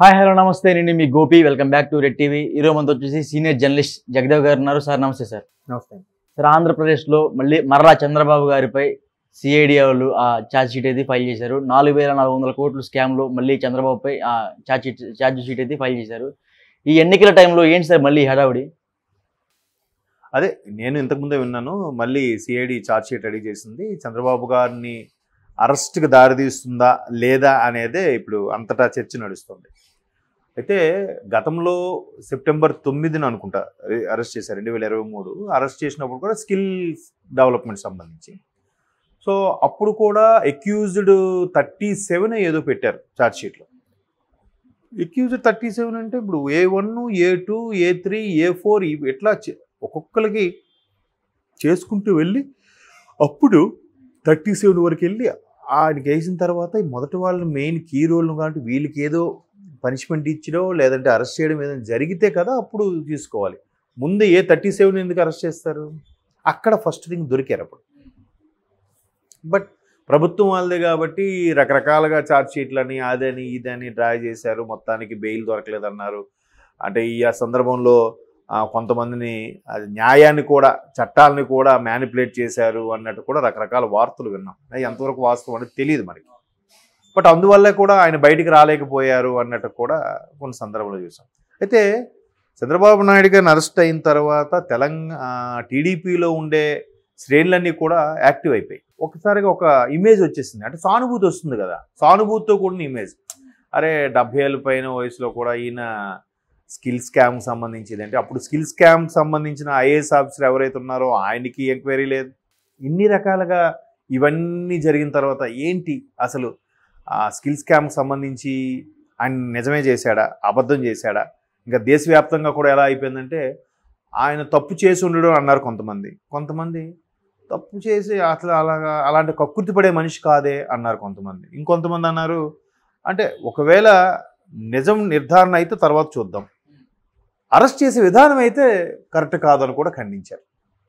Hi hello నమస్తే నేను మీ Gopi welcome back to Red TV ఈరోజు మనతో వచ్చేసి సీనియర్ జర్నలిస్ట్ జగదేవ్ గారు ఉన్నారు సార్ నమస్తే సార్ నమస్తే సార్ ఆంధ్రప్రదేశ్లో మళ్ళీ మరలా చంద్రబాబు గారిపై సిఐడి వాళ్ళు ఆ ఛార్జ్ షీట్ అయితే ఫైల్ చేశారు నాలుగు వేల నాలుగు వందల కోట్లు స్కామ్లో మళ్ళీ చంద్రబాబుపై ఆ ఛార్జ్ షీట్ ఛార్జ్ షీట్ అయితే ఫైల్ చేశారు ఈ ఎన్నికల టైంలో ఏంటి సార్ మళ్ళీ హడావుడి అదే నేను ఇంతకుముందే విన్నాను మళ్ళీ సిఐడి ఛార్జ్ షీట్ రెడీ చేసింది చంద్రబాబు గారిని అరెస్ట్కి దారితీస్తుందా లేదా అనేది ఇప్పుడు అంతటా చర్చ నడుస్తుంది అయితే గతంలో సెప్టెంబర్ తొమ్మిదిన అనుకుంటా అరెస్ట్ చేశారు రెండు వేల ఇరవై మూడు అరెస్ట్ చేసినప్పుడు కూడా స్కిల్ డెవలప్మెంట్ సంబంధించి సో అప్పుడు కూడా అక్యూజ్డ్ థర్టీ సెవెన్ ఏదో పెట్టారు ఛార్జ్షీట్లో అక్యూజ్డ్ థర్టీ సెవెన్ అంటే ఇప్పుడు A one A two A three A four ఎట్లా ఒక్కొక్కరికి చేసుకుంటూ వెళ్ళి అప్పుడు థర్టీ సెవెన్ వరకు వెళ్ళి ఆయనకి వేసిన తర్వాత మొదటి వాళ్ళని మెయిన్ కీ రోల్ను కాబట్టి వీళ్ళకి ఏదో పనిష్మెంట్ ఇచ్చడో లేదంటే అరెస్ట్ చేయడం ఏదైనా జరిగితే కదా అప్పుడు తీసుకోవాలి ముందు ఏ థర్టీ సెవెన్ ఎందుకు అరెస్ట్ చేస్తారు అక్కడ ఫస్ట్ థింగ్ దొరికారు అప్పుడు బట్ ప్రభుత్వం వాళ్ళదే కాబట్టి రకరకాలుగా ఛార్జ్ షీట్లని అదని ఇదని డ్రా చేశారు మొత్తానికి బెయిల్ దొరకలేదన్నారు అంటే ఈ ఆ సందర్భంలో కొంతమందిని న్యాయాన్ని కూడా చట్టాలని కూడా మ్యానిపులేట్ చేశారు అన్నట్టు కూడా రకరకాల వార్తలు విన్నాం ఎంతవరకు వాస్తవం అనేది తెలియదు మనకి బట్ అందువల్ల కూడా ఆయన బయటికి రాలేకపోయారు అన్నట్టు కూడా కొన్ని సందర్భాలు చూసాం అయితే చంద్రబాబు నాయుడు గారిని అరెస్ట్ అయిన తర్వాత తెలంగాణ టీడీపీలో ఉండే శ్రేణులన్నీ కూడా యాక్టివ్ అయిపోయి ఒకసారిగా ఒక ఇమేజ్ వచ్చేసింది అంటే సానుభూతి వస్తుంది కదా సానుభూతితో కూడిన ఇమేజ్ అరే డెబ్బై ఏళ్ళ పైన వయసులో కూడా ఈయన స్కిల్ స్కామ్కి సంబంధించింది అంటే అప్పుడు స్కిల్ స్కామ్కి సంబంధించిన ఐఏఎస్ ఆఫీసర్ ఎవరైతే ఉన్నారో ఆయనకి ఎంక్వైరీ లేదు ఇన్ని రకాలుగా ఇవన్నీ జరిగిన తర్వాత ఏంటి అసలు స్కిల్స్ క్యాంప్కి సంబంధించి ఆయన నిజమే చేశాడా అబద్ధం చేశాడా ఇంకా దేశవ్యాప్తంగా కూడా ఎలా అయిపోయిందంటే ఆయన తప్పు చేసి ఉండడం అన్నారు కొంతమంది కొంతమంది తప్పు చేసి అట్లా అలాగా అలాంటి కక్కుర్తి పడే మనిషి కాదే అన్నారు కొంతమంది ఇంకొంతమంది అన్నారు అంటే ఒకవేళ నిజం నిర్ధారణ అయితే తర్వాత చూద్దాం అరెస్ట్ చేసే విధానం అయితే కరెక్ట్ కాదని కూడా ఖండించారు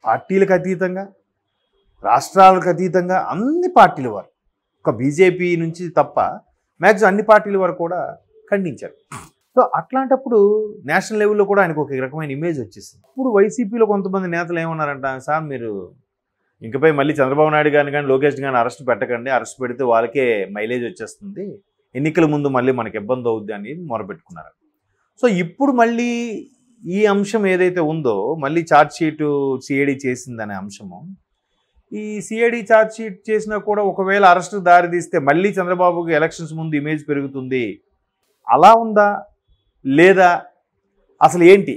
పార్టీలకు అతీతంగా రాష్ట్రాలకు అతీతంగా అన్ని పార్టీల వారు ఒక్క బీజేపీ నుంచి తప్ప మ్యాక్సిమం అన్ని పార్టీల వరకు కూడా ఖండించారు సో అట్లాంటప్పుడు నేషనల్ లెవెల్లో కూడా ఆయనకు ఒక రకమైన ఇమేజ్ వచ్చేసింది ఇప్పుడు వైసీపీలో కొంతమంది నేతలు ఏమన్నారంట సార్ మీరు ఇంకపై మళ్ళీ చంద్రబాబు నాయుడు గారిని కానీ లోకేష్ గారిని అరెస్ట్ పెట్టకండి అరెస్ట్ పెడితే వాళ్ళకే మైలేజ్ వచ్చేస్తుంది ఎన్నికల ముందు మళ్ళీ మనకి ఇబ్బంది అవుద్ది అని మొరపెట్టుకున్నారు సో ఇప్పుడు మళ్ళీ ఈ అంశం ఏదైతే ఉందో మళ్ళీ ఛార్జ్ షీటు సిఐడి చేసిందనే అంశము ఈ సిఐడి షీట్ చేసినా కూడా ఒకవేళ అరెస్ట్ దారితీస్తే మళ్ళీ చంద్రబాబుకి ఎలక్షన్స్ ముందు ఇమేజ్ పెరుగుతుంది అలా ఉందా లేదా అసలు ఏంటి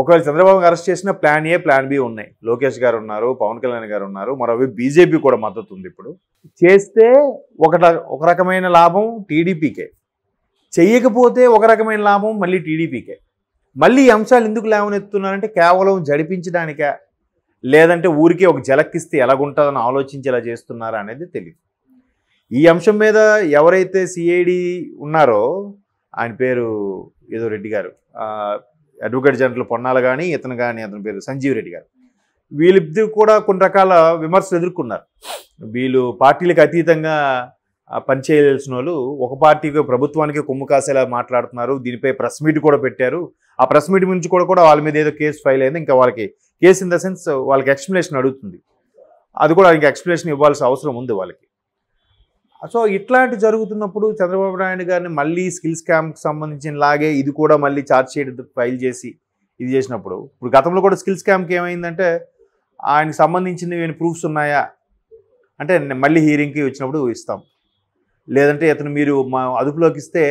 ఒకవేళ చంద్రబాబు అరెస్ట్ చేసిన ప్లాన్ ఏ ప్లాన్ బి ఉన్నాయి లోకేష్ గారు ఉన్నారు పవన్ కళ్యాణ్ గారు ఉన్నారు మరోవి బీజేపీ కూడా మద్దతు ఉంది ఇప్పుడు చేస్తే ఒకట ఒక రకమైన లాభం టీడీపీకే చెయ్యకపోతే ఒక రకమైన లాభం మళ్ళీ టీడీపీకే మళ్ళీ ఈ అంశాలు ఎందుకు లేవనెత్తున్నారంటే కేవలం జడిపించడానికే లేదంటే ఊరికే ఒక జలక్కిస్తే ఎలాగుంటుందని ఆలోచించేలా చేస్తున్నారా అనేది తెలియదు ఈ అంశం మీద ఎవరైతే సిఐడి ఉన్నారో ఆయన పేరు ఏదో రెడ్డి గారు అడ్వకేట్ జనరల్ పొన్నాలు కానీ ఇతను కానీ అతని పేరు సంజీవ్ రెడ్డి గారు వీళ్ళిద్దరు కూడా కొన్ని రకాల విమర్శలు ఎదుర్కొన్నారు వీళ్ళు పార్టీలకు అతీతంగా పనిచేయాల్సిన వాళ్ళు ఒక పార్టీకి ప్రభుత్వానికి కొమ్ము కాసేలా మాట్లాడుతున్నారు దీనిపై ప్రెస్ మీట్ కూడా పెట్టారు ఆ ప్రెస్ మీట్ నుంచి కూడా కూడా వాళ్ళ మీద ఏదో కేసు ఫైల్ అయింది ఇంకా వాళ్ళకి కేసు ఇన్ ద సెన్స్ వాళ్ళకి ఎక్స్ప్లెనేషన్ అడుగుతుంది అది కూడా ఇంకా ఎక్స్ప్లెనేషన్ ఇవ్వాల్సిన అవసరం ఉంది వాళ్ళకి సో ఇట్లాంటి జరుగుతున్నప్పుడు చంద్రబాబు నాయుడు గారిని మళ్ళీ స్కిల్స్ క్యాంప్కి సంబంధించిన లాగే ఇది కూడా మళ్ళీ ఛార్జ్ షీట్ ఫైల్ చేసి ఇది చేసినప్పుడు ఇప్పుడు గతంలో కూడా స్కిల్స్ క్యాంప్కి ఏమైందంటే ఆయనకు సంబంధించినవి ప్రూఫ్స్ ఉన్నాయా అంటే మళ్ళీ హీరింగ్కి వచ్చినప్పుడు ఇస్తాం లేదంటే అతను మీరు మా అదుపులోకి ఇస్తే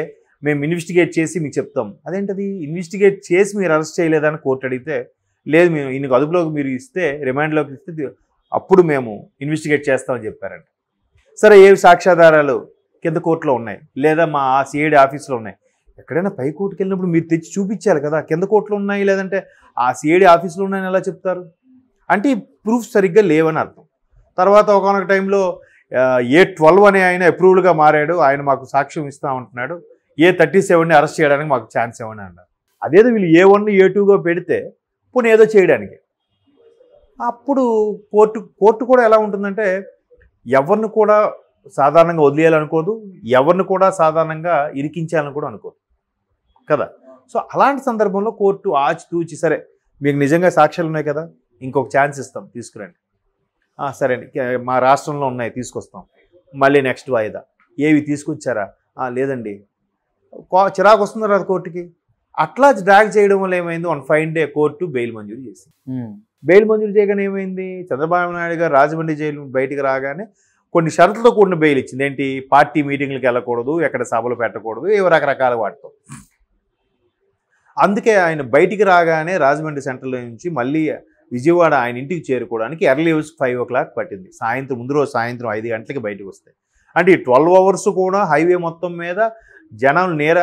మేము ఇన్వెస్టిగేట్ చేసి మీకు చెప్తాం అదేంటది ఇన్వెస్టిగేట్ చేసి మీరు అరెస్ట్ చేయలేదని కోర్టు అడిగితే లేదు మేము ఇన్ని అదుపులోకి మీరు ఇస్తే రిమాండ్లోకి ఇస్తే అప్పుడు మేము ఇన్వెస్టిగేట్ చేస్తామని చెప్పారంట సరే ఏవి సాక్ష్యాధారాలు కింద కోర్టులో ఉన్నాయి లేదా మా సిఐడి ఆఫీస్లో ఉన్నాయి ఎక్కడైనా పై కోర్టుకి వెళ్ళినప్పుడు మీరు తెచ్చి చూపించాలి కదా కింద కోర్టులో ఉన్నాయి లేదంటే ఆ సిఐడి ఆఫీస్లో ఉన్నాయని ఎలా చెప్తారు అంటే ఈ ప్రూఫ్ సరిగ్గా లేవని అర్థం తర్వాత ఒకనొక టైంలో ఏ ట్వెల్వ్ అని ఆయన అప్రూవ్డ్గా మారాడు ఆయన మాకు సాక్ష్యం ఇస్తా ఉంటున్నాడు ఏ థర్టీ సెవెన్ని అరెస్ట్ చేయడానికి మాకు ఛాన్స్ ఏమని అన్నారు అదేదో వీళ్ళు ఏ వన్ ఏ టూగా పెడితే పోనీ ఏదో చేయడానికి అప్పుడు కోర్టు కోర్టు కూడా ఎలా ఉంటుందంటే ఎవరిని కూడా సాధారణంగా వదిలేయాలనుకోదు ఎవరిని కూడా సాధారణంగా ఇరికించాలని కూడా అనుకోదు కదా సో అలాంటి సందర్భంలో కోర్టు ఆచి తూచి సరే మీకు నిజంగా సాక్ష్యాలు ఉన్నాయి కదా ఇంకొక ఛాన్స్ ఇస్తాం తీసుకురండి సరే అండి మా రాష్ట్రంలో ఉన్నాయి తీసుకొస్తాం మళ్ళీ నెక్స్ట్ వాయిదా ఏవి తీసుకొచ్చారా లేదండి చిరాకు వస్తుంది కదా కోర్టుకి అట్లా డ్రాగ్ చేయడం వల్ల ఏమైంది one five day court bail మంజూరు చేసింది hmm. బెయిల్ మంజూరు చేయగానే ఏమైంది చంద్రబాబు నాయుడు గారు రాజమండ్రి జైలు బయటకు రాగానే కొన్ని షరతులతో కూడిన బెయిల్ ఇచ్చింది ఏంటి పార్టీ మీటింగ్లకు వెళ్ళకూడదు ఎక్కడ సభలు పెట్టకూడదు ఏవో రకరకాల వాటితో అందుకే ఆయన బయటికి రాగానే రాజమండ్రి సెంటర్లో నుంచి మళ్ళీ విజయవాడ ఆయన ఇంటికి చేరుకోవడానికి early hours five o'clock పట్టింది సాయంత్రం ముందు రోజు సాయంత్రం ఐదు గంటలకి బయటకు వస్తాయి అంటే ఈ ట్వెల్వ్ అవర్స్ కూడా హైవే మొత్తం మీద జనం నేర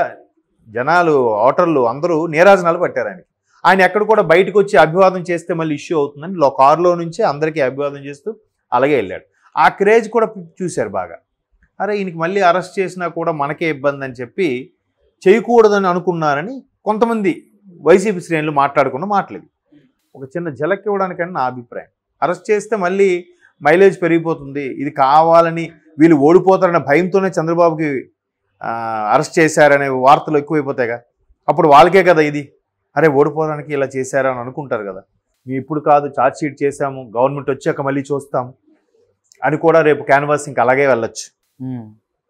జనాలు ఓటర్లు అందరూ నీరాజనాలు పట్టారు ఆయనకి ఆయన ఎక్కడ కూడా బయటకు వచ్చి అభివాదం చేస్తే మళ్ళీ ఇష్యూ అవుతుందని లో కారులో నుంచే అందరికీ అభివాదం చేస్తూ అలాగే వెళ్ళాడు ఆ క్రేజ్ కూడా చూశారు బాగా అరే ఈయనకి మళ్ళీ అరెస్ట్ చేసినా కూడా మనకే ఇబ్బంది అని చెప్పి చేయకూడదని అనుకున్నారని కొంతమంది వైసీపీ శ్రేణులు మాట్లాడుకున్న మాటలు ఒక చిన్న జలక్ ఇవ్వడానికన్నా నా అభిప్రాయం అరెస్ట్ చేస్తే మళ్ళీ మైలేజ్ పెరిగిపోతుంది ఇది కావాలని వీళ్ళు ఓడిపోతారన్న భయంతోనే చంద్రబాబుకి అరెస్ట్ చేశారనే వార్తలు ఎక్కువైపోతాయిగా అప్పుడు వాళ్ళకే కదా ఇది అరే ఓడిపోవడానికి ఇలా చేశారా అని అనుకుంటారు కదా మేము ఇప్పుడు కాదు ఛార్జ్ షీట్ చేశాము గవర్నమెంట్ వచ్చాక మళ్ళీ చూస్తాం అని కూడా రేపు క్యాన్వాస్ ఇంకా అలాగే వెళ్ళొచ్చు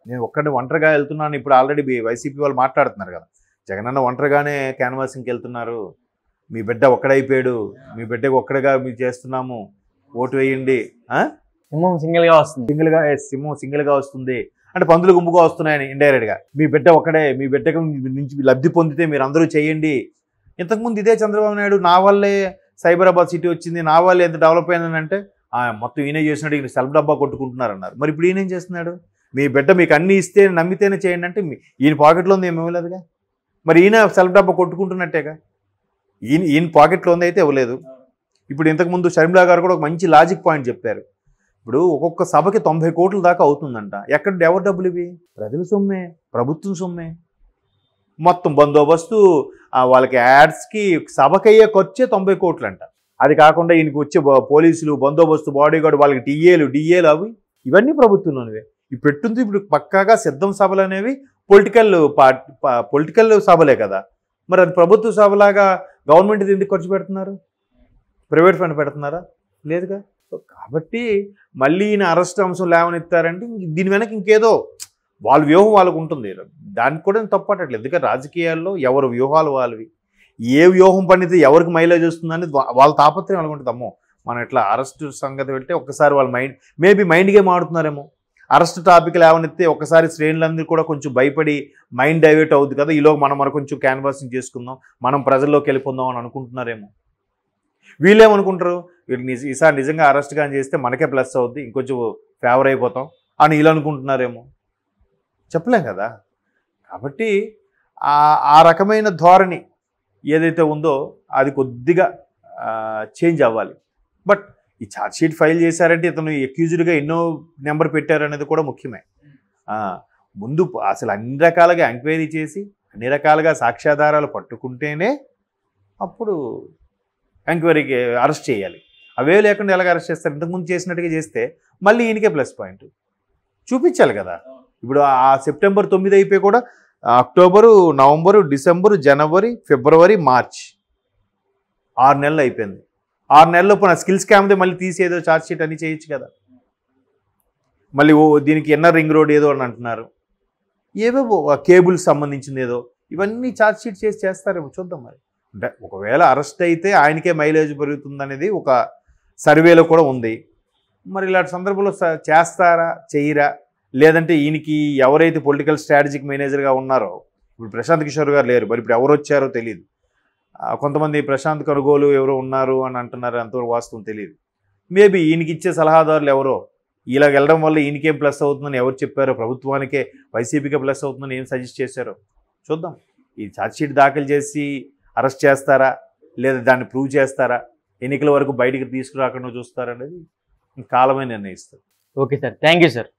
నేను ఒక్కడిని ఒంటరిగా వెళ్తున్నాను ఇప్పుడు ఆల్రెడీ వైసీపీ వాళ్ళు మాట్లాడుతున్నారు కదా జగనన్న ఒంటరిగానే క్యాన్వాసింగ్కి వెళ్తున్నారు మీ బిడ్డ ఒక్కడైపోయాడు మీ బిడ్డకు ఒక్కడిగా మీరు చేస్తున్నాము ఓటు వేయండి సింగిల్గా వస్తుంది సింగిల్గా సింహం సింగిల్గా వస్తుంది అంటే పందులు గుంపుగా వస్తున్నాయని ఇండైరెక్ట్గా మీ బిడ్డ ఒక్కడే మీ బిడ్డకు నుంచి లబ్ధి పొందితే మీరు అందరూ చేయండి ఇంతకుముందు ఇదే చంద్రబాబు నాయుడు నా వల్లే సైబరాబాద్ సిటీ వచ్చింది నా వల్లే ఎంత డెవలప్ అయిందనంటే మొత్తం ఈయన చేసినాడు ఈయన సెల్ఫ్ డబ్బా కొట్టుకుంటున్నారన్నారు మరి ఇప్పుడు ఈయన ఏం చేస్తున్నాడు మీ బిడ్డ మీకు అన్ని ఇస్తే నమ్మితేనే చేయండి అంటే ఈయన పాకెట్లో ఉంది ఏమి ఇవ్వలేదుగా మరి ఈయన సెల్ఫ్ డబ్బా కొట్టుకుంటున్నట్టేగా ఈయన ఈయన పాకెట్లో ఉంది అయితే ఇవ్వలేదు ఇప్పుడు ఇంతకుముందు షర్మిలా గారు కూడా ఒక మంచి లాజిక్ పాయింట్ చెప్పారు ఇప్పుడు ఒక్కొక్క సభకి తొంభై కోట్ల దాకా అవుతుందంట ఎక్కడ ఎవరి డబ్బులు ఇవి ప్రజల సొమ్మే ప్రభుత్వం సొమ్మే మొత్తం బందోబస్తు వాళ్ళకి యాడ్స్కి సభకి అయ్యే ఖర్చే తొంభై కోట్లంట అది కాకుండా ఈయనకి వచ్చే పోలీసులు బందోబస్తు బాడీగార్డ్ వాళ్ళకి టీఏలు డిఏలు అవి ఇవన్నీ ప్రభుత్వంలోనివే ఇవి పెట్టుంది ఇప్పుడు పక్కాగా సిద్ధం సభలు అనేవి పొలిటికల్ పార్టీ పొలిటికల్ సభలే కదా మరి అది ప్రభుత్వ సభలాగా గవర్నమెంట్ ఎందుకు ఖర్చు పెడుతున్నారు ప్రైవేట్ ఫండ్ పెడుతున్నారా లేదుగా సో కాబట్టి మళ్ళీ ఈయన అరెస్ట్ అంశం లేవనెత్తారంటే దీని వెనక ఇంకేదో వాళ్ళ వ్యూహం వాళ్ళకు ఉంటుంది దానికి కూడా నేను తప్పట్టట్లేదు ఎందుకంటే రాజకీయాల్లో ఎవరు వ్యూహాలు వాళ్ళవి ఏ వ్యూహం పండితే ఎవరికి మైలేజ్ వస్తుంది అనేది వాళ్ళ తాపత్రయం ఉంటుంది అమ్మో మనం ఇట్లా అరెస్ట్ సంగతి వెళ్తే ఒక్కసారి వాళ్ళ మైండ్ మేబీ మైండ్ గేమ్ ఆడుతున్నారేమో అరెస్ట్ టాపిక్ లేవనెత్తే ఒకసారి శ్రేణులందరూ కూడా కొంచెం భయపడి మైండ్ డైవర్ట్ అవుద్ది కదా ఈలో మనం మనం కొంచెం క్యాన్వాసింగ్ చేసుకుందాం మనం ప్రజల్లోకి వెళ్ళిపోదాం అని అనుకుంటున్నారేమో వీళ్ళేమనుకుంటారు వీళ్ళు ఈసారి నిజంగా అరెస్ట్ కానీ చేస్తే మనకే ప్లస్ అవుద్ది ఇంకొంచెం ఫేవర్ అయిపోతాం అని వీళ్ళు అనుకుంటున్నారేమో చెప్పలేం కదా కాబట్టి ఆ రకమైన ధోరణి ఏదైతే ఉందో అది కొద్దిగా చేంజ్ అవ్వాలి బట్ ఈ ఛార్జ్షీట్ ఫైల్ చేశారంటే ఇతను ఎక్యూజ్డ్గా ఎన్నో నెంబర్ పెట్టారనేది కూడా ముఖ్యమే ముందు అసలు అన్ని రకాలుగా ఎంక్వైరీ చేసి అన్ని రకాలుగా సాక్ష్యాధారాలు పట్టుకుంటేనే అప్పుడు ఎంక్వైరీకి అరెస్ట్ చేయాలి అవే లేకుండా ఎలాగ అరెస్ట్ చేస్తారు ఇంతకుముందు చేసినట్టుగా చేస్తే మళ్ళీ ఈయనకే ప్లస్ పాయింట్ చూపించాలి కదా ఇప్పుడు ఆ సెప్టెంబర్ తొమ్మిది అయిపోయి కూడా అక్టోబరు నవంబరు డిసెంబరు జనవరి ఫిబ్రవరి మార్చ్ ఆరు నెలలు అయిపోయింది ఆరు నెలలు నా స్కిల్స్ క్యాంప్దే మళ్ళీ తీసేదో ఛార్జ్ షీట్ అన్ని చేయొచ్చు కదా మళ్ళీ ఓ దీనికి ఎన్న రింగ్ రోడ్ ఏదో అని అంటున్నారు ఏవేవో కేబుల్ సంబంధించింది ఏదో ఇవన్నీ ఛార్జ్ షీట్ చేసి చేస్తారేమో చూద్దాం మరి అంటే ఒకవేళ అరెస్ట్ అయితే ఆయనకే మైలేజ్ పెరుగుతుందనేది ఒక సర్వేలో కూడా ఉంది మరి ఇలాంటి సందర్భంలో చేస్తారా చేయరా లేదంటే ఈయనకి ఎవరైతే పొలిటికల్ స్ట్రాటజిక్ మేనేజర్గా ఉన్నారో ఇప్పుడు ప్రశాంత్ కిషోర్ గారు లేరు మరి ఇప్పుడు ఎవరు వచ్చారో తెలియదు కొంతమంది ప్రశాంత్ కొనుగోలు ఎవరో ఉన్నారు అని అంటున్నారు అంతవరకు వాస్తవం తెలియదు మేబీ ఈయనకి ఇచ్చే సలహాదారులు ఎవరో ఇలా వెళ్ళడం వల్ల ఈయనకేం ప్లస్ అవుతుందని ఎవరు చెప్పారో ప్రభుత్వానికే వైసీపీకే ప్లస్ అవుతుందని ఏం సజెస్ట్ చేశారో చూద్దాం ఈ ఛార్జ్షీట్ దాఖలు చేసి అరెస్ట్ చేస్తారా లేదా దాన్ని ప్రూవ్ చేస్తారా ఎన్నికల వరకు బయటికి తీసుకురాకుండా చూస్తారనేది కాలమే నిర్ణయిస్తారు okay sir thank you sir